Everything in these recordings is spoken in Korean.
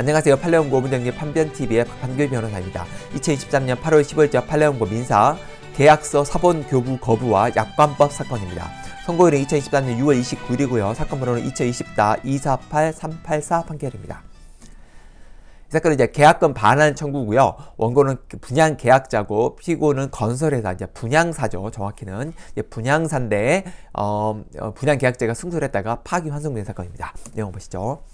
안녕하세요. 팔레온고 오분정 판변TV의 박한규 변호사입니다. 2023년 8월 15일자 팔레온고 민사 계약서 사본 교부 거부와 약관법 사건입니다. 선고일은 2023년 6월 29일이고요. 사건 번호는 2024 248384 판결입니다. 이 사건은 이제 계약금 반환 청구고요. 원고는 분양 계약자고 피고는 건설회사 이제 분양사죠. 정확히는 이제 분양사인데 어, 어 분양 계약자가 승소를 했다가 파기 환송된 사건입니다. 내용 보시죠.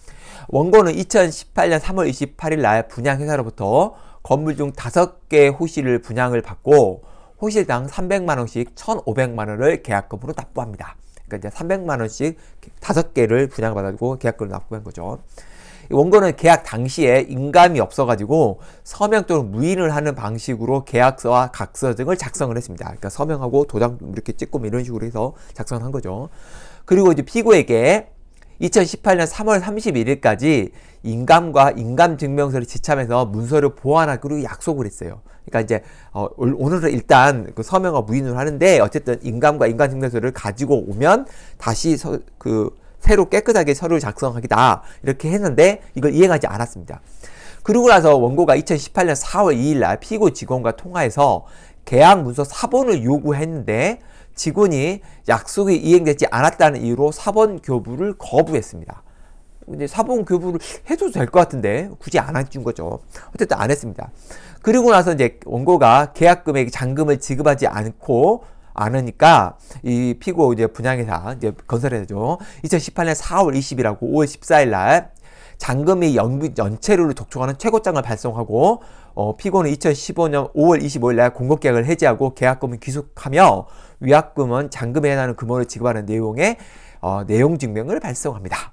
원고는 2018년 3월 28일 날 분양회사로부터 건물 중 5개 호실을 분양을 받고 호실당 300만원씩 1,500만원을 계약금으로 납부합니다. 그러니까 이제 300만원씩 5개를 분양받아가고 계약금을 납부한 거죠. 원고는 계약 당시에 인감이 없어가지고 서명 또는 무인을 하는 방식으로 계약서와 각서 등을 작성을 했습니다. 그러니까 서명하고 도장 이렇게 찍고 뭐 이런 식으로 해서 작성한 거죠. 그리고 이제 피고에게 2018년 3월 31일까지 인감과 인감증명서를 지참해서 문서를 보완하기로 약속을 했어요. 그러니까 이제 어, 오늘은 일단 그 서명과 무인을 하는데 어쨌든 인감과 인감증명서를 가지고 오면 다시 서, 그 새로 깨끗하게 서류 작성하기다 이렇게 했는데 이걸 이행하지 않았습니다. 그러고 나서 원고가 2018년 4월 2일 날 피고 직원과 통화해서 계약 문서 사본을 요구했는데 직원이 약속이 이행되지 않았다는 이유로 사본 교부를 거부했습니다. 근데 사본 교부를 해도 될 것 같은데 굳이 안해 거죠. 어쨌든 안 했습니다. 그리고 나서 이제 원고가 계약금액 잔금을 지급하지 않고 않으니까 이 피고 이제 분양회사 이제 건설회사죠. 2018년 4월 20일하고 5월 14일 날 잔금이 연, 연체료를 독촉하는 최고장을 발송하고 어, 피고는 2015년 5월 25일 날 공급계약을 해지하고 계약금을 귀속하며 위약금은 잔금에 해당하는 금액을 지급하는 내용의 어, 내용 증명을 발송합니다.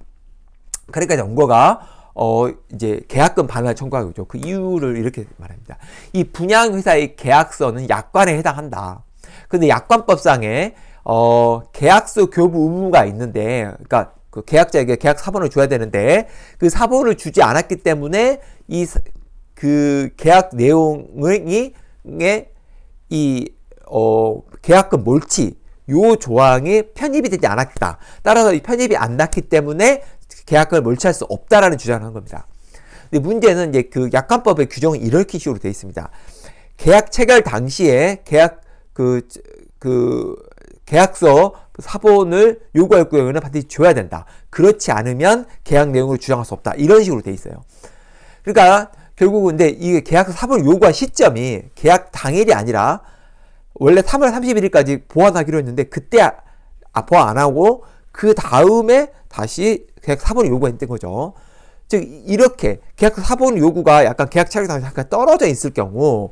그러니까 연고가 어, 이제 계약금 반환 을 청구하고죠. 그 이유를 이렇게 말합니다. 이 분양회사의 계약서는 약관에 해당한다. 근데 약관법상에 어, 계약서 교부 의무가 있는데, 그러니까 그 계약자에게 계약 사본을 줘야 되는데 그 사본을 주지 않았기 때문에 이 그 계약 내용의 이 어, 계약금 몰치 요 조항이 편입이 되지 않았다. 따라서 이 편입이 안 났기 때문에 계약금을 몰치할 수 없다라는 주장을 한 겁니다. 근데 문제는 이제 그 약관법의 규정은 이렇게 식으로 되어 있습니다. 계약 체결 당시에 계약 그, 그, 계약서 사본을 요구할 경우에는 반드시 줘야 된다. 그렇지 않으면 계약 내용을 주장할 수 없다. 이런 식으로 돼 있어요. 그러니까 결국 은 근데 이계약 사본을 요구한 시점이 계약 당일이 아니라 원래 3월 31일까지 보완하기로 했는데 그때 아, 아, 보완 안 하고 그 다음에 다시 계약 사본을 요구했던 거죠. 즉 이렇게 계약 사본 요구가 약간 계약 체결 당시 잠깐 떨어져 있을 경우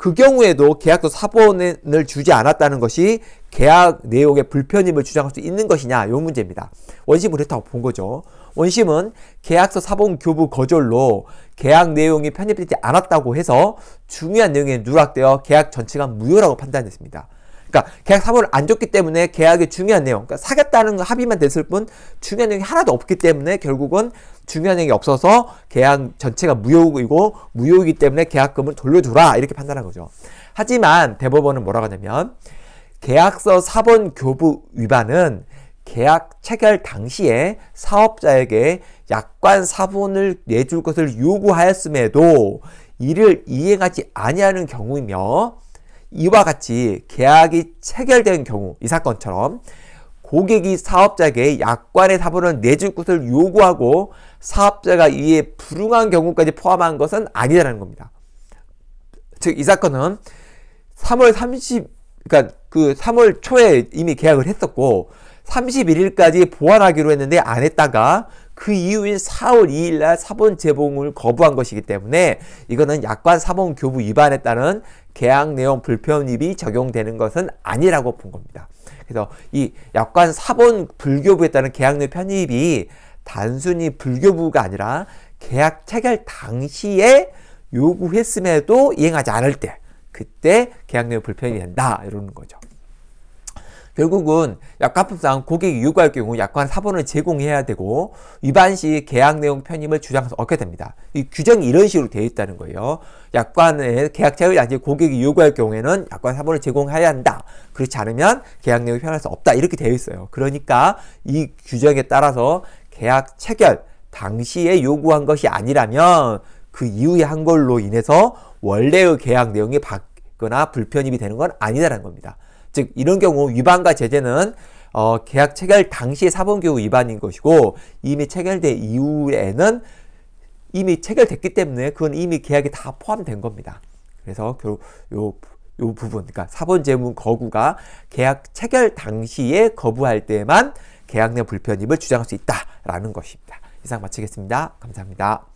그 경우에도 계약서 사본을 주지 않았다는 것이 계약 내용의 불편임을 주장할 수 있는 것이냐 이 문제입니다. 원심을했다고본 거죠. 원심은 계약서 사본 교부 거절로 계약 내용이 편입되지 않았다고 해서 중요한 내용이 누락되어 계약 전체가 무효라고 판단했습니다. 그러니까 계약 사본을 안 줬기 때문에 계약의 중요한 내용, 그러니까 사겠다는 합의만 됐을 뿐 중요한 내용이 하나도 없기 때문에 결국은 중요한 내용이 없어서 계약 전체가 무효이고 무효이기 때문에 계약금을 돌려줘라 이렇게 판단한 거죠. 하지만 대법원은 뭐라고 하냐면 계약서 사본 교부 위반은 계약 체결 당시에 사업자에게 약관 사본을 내줄 것을 요구하였음에도 이를 이행하지 아니하는 경우이며 이와 같이 계약이 체결된 경우 이 사건처럼 고객이 사업자에게 약관의 사본을 내줄 것을 요구하고 사업자가 이에 불응한 경우까지 포함한 것은 아니라는 겁니다. 즉 이 사건은 3월 30 그러니까 그 3월 초에 이미 계약을 했었고 31일까지 보완하기로 했는데 안 했다가 그 이후인 4월 2일 날 사본 제봉을 거부한 것이기 때문에 이거는 약관 사본 교부 위반에 따른 계약 내용 불편입이 적용되는 것은 아니라고 본 겁니다. 그래서 이 약관 사본 불교부에 따른 계약 내 편입이 단순히 불교부가 아니라 계약 체결 당시에 요구했음에도 이행하지 않을 때 그때 계약 내용 불편이 된다 이러는 거죠. 결국은 약값상 고객이 요구할 경우 약관 사본을 제공해야 되고 위반 시 계약 내용 편임을 주장해서 얻게 됩니다. 이 규정이 이런 식으로 되어 있다는 거예요. 약관의 계약 체결 단지 고객이 요구할 경우에는 약관 사본을 제공해야 한다. 그렇지 않으면 계약 내용이 편할 수 없다. 이렇게 되어 있어요. 그러니까 이 규정에 따라서 계약 체결 당시에 요구한 것이 아니라면 그 이후에 한 걸로 인해서 원래의 계약 내용이 바뀌거나 불편입이 되는 건 아니다라는 겁니다. 즉 이런 경우 위반과 제재는 어, 계약 체결 당시 의사본교규 위반인 것이고 이미 체결된 이후에는 이미 체결됐기 때문에 그건 이미 계약이다 포함된 겁니다. 그래서 요, 요, 요 부분, 그러니까 사본 재문 거구가 계약 체결 당시에 거부할 때만 계약 내 불편임을 주장할 수 있다라는 것입니다. 이상 마치겠습니다. 감사합니다.